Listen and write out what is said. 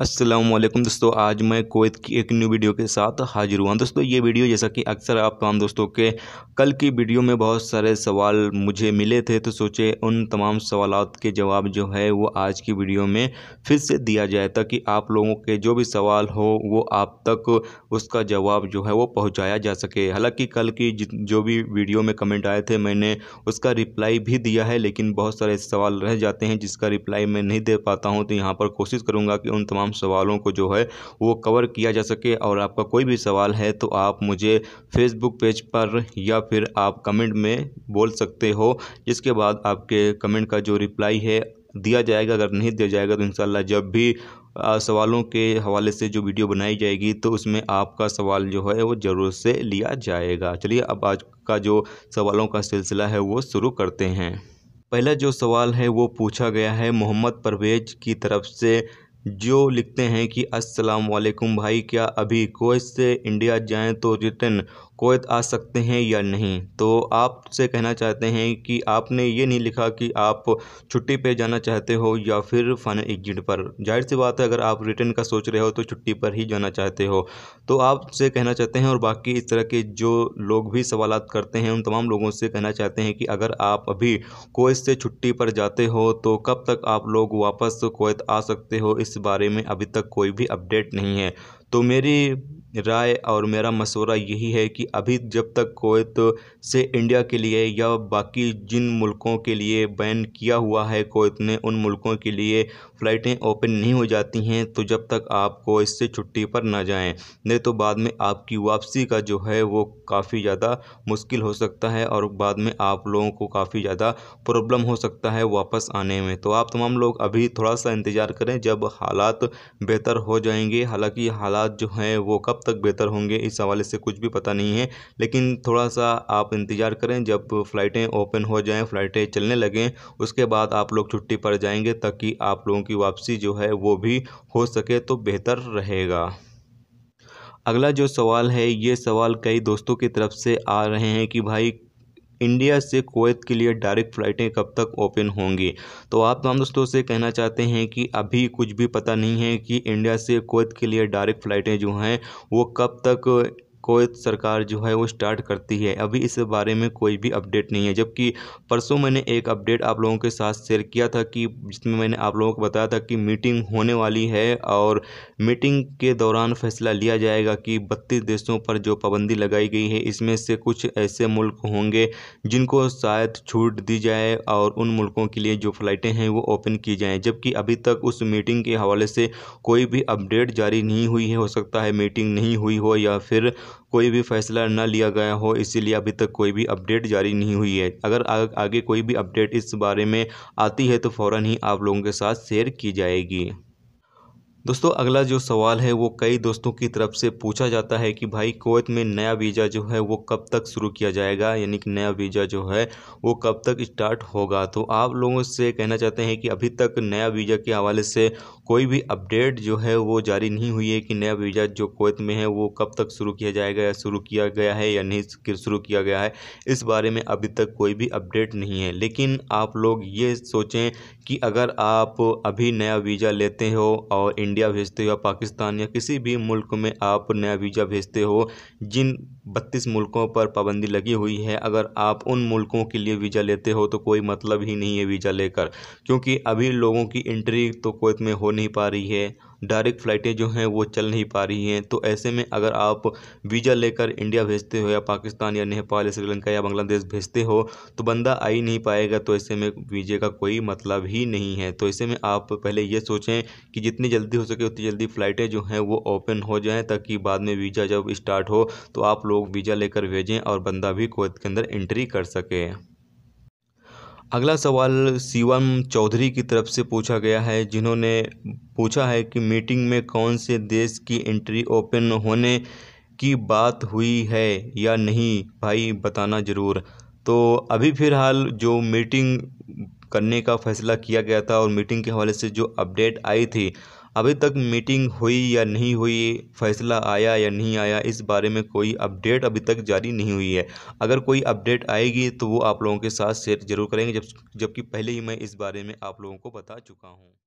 अस्सलाम दोस्तों आज मैं कोत की एक न्यू वीडियो के साथ हाजिर हुआ दोस्तों ये वीडियो जैसा कि अक्सर आप तमाम दोस्तों के कल की वीडियो में बहुत सारे सवाल मुझे मिले थे तो सोचे उन तमाम सवाल के जवाब जो है वो आज की वीडियो में फिर से दिया जाए ताकि आप लोगों के जो भी सवाल हो वो आप तक उसका जवाब जो है वो पहुँचाया जा सके हालाँकि कल की जो भी वीडियो में कमेंट आए थे मैंने उसका रिप्लाई भी दिया है लेकिन बहुत सारे सवाल रह जाते हैं जिसका रिप्लाई मैं नहीं दे पाता हूँ तो यहाँ पर कोशिश करूँगा कि उन तमाम तमाम सवालों को जो है वो कवर किया जा सके और आपका कोई भी सवाल है तो आप मुझे फेसबुक पेज पर या फिर आप कमेंट में बोल सकते हो जिसके बाद आपके कमेंट का जो रिप्लाई है दिया जाएगा अगर नहीं दिया जाएगा तो इन जब भी आ, सवालों के हवाले से जो वीडियो बनाई जाएगी तो उसमें आपका सवाल जो है वो ज़रूर से लिया जाएगा चलिए अब आज का जो सवालों का सिलसिला है वो शुरू करते हैं पहला जो सवाल है वो पूछा गया है मोहम्मद परवेज की तरफ से जो लिखते हैं कि अस्सलाम वालेकुम भाई क्या अभी कोत से इंडिया जाएं तो रिटर्न कोत आ सकते हैं या नहीं तो आपसे कहना चाहते हैं कि आपने ये नहीं लिखा कि आप छुट्टी पे जाना चाहते हो या फिर फाइनल एग्जिट पर जाहिर सी बात है अगर आप रिटर्न का सोच रहे हो तो छुट्टी पर ही जाना चाहते हो तो आपसे कहना चाहते हैं और बाकी इस तरह के जो लोग भी सवाल करते हैं उन तमाम लोगों से कहना चाहते हैं कि अगर आप अभी कोत से छुट्टी पर जाते हो तो कब तक आप लोग वापस कोत आ सकते हो इस इस बारे में अभी तक कोई भी अपडेट नहीं है तो मेरी राय और मेरा मशवरा यही है कि अभी जब तक कुवैत से इंडिया के लिए या बाकी जिन मुल्कों के लिए बैन किया हुआ है कोवैत ने उन मुल्कों के लिए फ़्लाइटें ओपन नहीं हो जाती हैं तो जब तक आप कुवैत से छुट्टी पर ना जाएं नहीं तो बाद में आपकी वापसी का जो है वो काफ़ी ज़्यादा मुश्किल हो सकता है और बाद में आप लोगों को काफ़ी ज़्यादा प्रॉब्लम हो सकता है वापस आने में तो आप तमाम लोग अभी थोड़ा सा इंतज़ार करें जब हालात बेहतर हो जाएंगे हालाँकि हालात हालात जो हैं वो कब तक बेहतर होंगे इस हवाले से कुछ भी पता नहीं है लेकिन थोड़ा सा आप इंतज़ार करें जब फ़्लाइटें ओपन हो जाएं फ़्लाइटें चलने लगें उसके बाद आप लोग छुट्टी पर जाएंगे ताकि आप लोगों की वापसी जो है वो भी हो सके तो बेहतर रहेगा अगला जो सवाल है ये सवाल कई दोस्तों की तरफ से आ रहे हैं कि भाई इंडिया से कोवैत के लिए डायरेक्ट फ़्लाइटें कब तक ओपन होंगी तो आप तमाम दोस्तों से कहना चाहते हैं कि अभी कुछ भी पता नहीं है कि इंडिया से कोवैत के लिए डायरेक्ट फ़्लाइटें जो हैं वो कब तक को सरकार जो है वो स्टार्ट करती है अभी इस बारे में कोई भी अपडेट नहीं है जबकि परसों मैंने एक अपडेट आप लोगों के साथ शेयर किया था कि जिसमें मैंने आप लोगों को बताया था कि मीटिंग होने वाली है और मीटिंग के दौरान फैसला लिया जाएगा कि बत्तीस देशों पर जो पाबंदी लगाई गई है इसमें से कुछ ऐसे मुल्क होंगे जिनको शायद छूट दी जाए और उन मुल्कों के लिए जो फ़्लाइटें हैं वो ओपन की जाएँ जबकि अभी तक उस मीटिंग के हवाले से कोई भी अपडेट जारी नहीं हुई है हो सकता है मीटिंग नहीं हुई हो या फिर कोई भी फैसला न लिया गया हो इसीलिए अभी तक कोई भी अपडेट जारी नहीं हुई है अगर आ, आगे कोई भी अपडेट इस बारे में आती है तो फ़ौर ही आप लोगों के साथ शेयर की जाएगी दोस्तों अगला जो सवाल है वो कई दोस्तों की तरफ से पूछा जाता है कि भाई कुवैत में नया वीज़ा जो है वो कब तक शुरू किया जाएगा यानी कि नया वीज़ा जो है वो कब तक स्टार्ट होगा तो आप लोगों से कहना चाहते हैं कि अभी तक नया वीज़ा के हवाले से कोई भी अपडेट जो है वो जारी नहीं हुई है कि नया वीज़ा जो कुवैत में है वो कब तक शुरू किया जाएगा या शुरू किया गया है या नहीं शुरू किया गया है इस बारे में अभी तक कोई भी अपडेट नहीं है लेकिन आप लोग ये सोचें कि अगर आप अभी नया वीज़ा लेते हो और इंडिया भेजते हो या पाकिस्तान या किसी भी मुल्क में आप नया वीज़ा भेजते हो जिन बत्तीस मुल्कों पर पाबंदी लगी हुई है अगर आप उन मुल्कों के लिए वीज़ा लेते हो तो कोई मतलब ही नहीं है वीज़ा लेकर क्योंकि अभी लोगों की एंट्री तो कोत में हो नहीं पा रही है डायरेक्ट फ़्लाइटें जो हैं वो चल नहीं पा रही हैं तो ऐसे में अगर आप वीज़ा लेकर इंडिया भेजते हो या पाकिस्तान या नेपाल या श्रीलंका या बांग्लादेश भेजते हो तो बंदा आ ही नहीं पाएगा तो ऐसे में वीज़े का कोई मतलब ही नहीं है तो ऐसे में आप पहले ये सोचें कि जितनी जल्दी हो सके उतनी जल्दी फ़्लाइटें जो हैं वो ओपन हो जाएँ ताकि बाद में वीज़ा जब स्टार्ट हो तो आप लोग वीज़ा लेकर भेजें और बंदा भी कोत के अंदर एंट्री कर सके अगला सवाल शिवम चौधरी की तरफ से पूछा गया है जिन्होंने पूछा है कि मीटिंग में कौन से देश की एंट्री ओपन होने की बात हुई है या नहीं भाई बताना ज़रूर तो अभी फ़िलहाल जो मीटिंग करने का फैसला किया गया था और मीटिंग के हवाले से जो अपडेट आई थी अभी तक मीटिंग हुई या नहीं हुई फैसला आया या नहीं आया इस बारे में कोई अपडेट अभी तक जारी नहीं हुई है अगर कोई अपडेट आएगी तो वो आप लोगों के साथ शेयर जरूर करेंगे जब जबकि पहले ही मैं इस बारे में आप लोगों को बता चुका हूँ